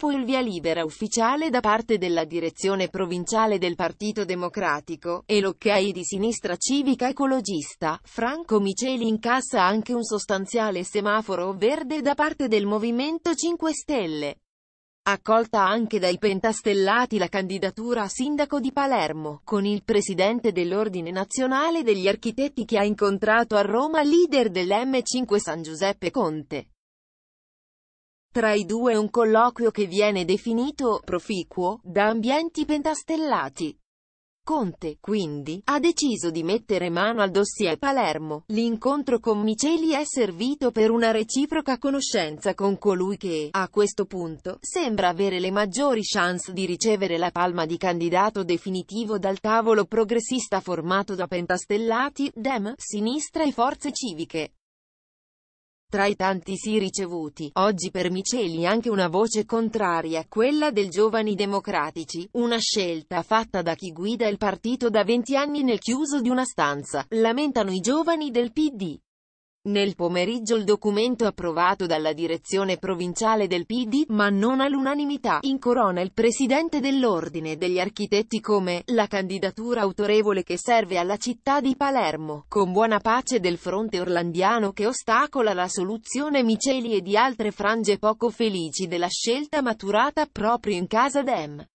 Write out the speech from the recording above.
Dopo il via libera ufficiale da parte della direzione provinciale del Partito Democratico, e l'ok di sinistra civica ecologista, Franco Miceli incassa anche un sostanziale semaforo verde da parte del Movimento 5 Stelle. Accolta anche dai pentastellati la candidatura a sindaco di Palermo, con il presidente dell'Ordine Nazionale degli Architetti che ha incontrato a Roma leader dell'M5 San Giuseppe Conte tra i due un colloquio che viene definito proficuo da ambienti pentastellati. Conte, quindi, ha deciso di mettere mano al dossier Palermo. L'incontro con Miceli è servito per una reciproca conoscenza con colui che, a questo punto, sembra avere le maggiori chance di ricevere la palma di candidato definitivo dal tavolo progressista formato da pentastellati, Dem, sinistra e forze civiche. Tra i tanti sì ricevuti, oggi per Miceli anche una voce contraria, quella del Giovani Democratici, una scelta fatta da chi guida il partito da 20 anni nel chiuso di una stanza, lamentano i giovani del PD. Nel pomeriggio il documento approvato dalla direzione provinciale del PD, ma non all'unanimità, incorona il presidente dell'Ordine degli Architetti come la candidatura autorevole che serve alla città di Palermo, con buona pace del fronte orlandiano che ostacola la soluzione Miceli e di altre frange poco felici della scelta maturata proprio in casa Dem.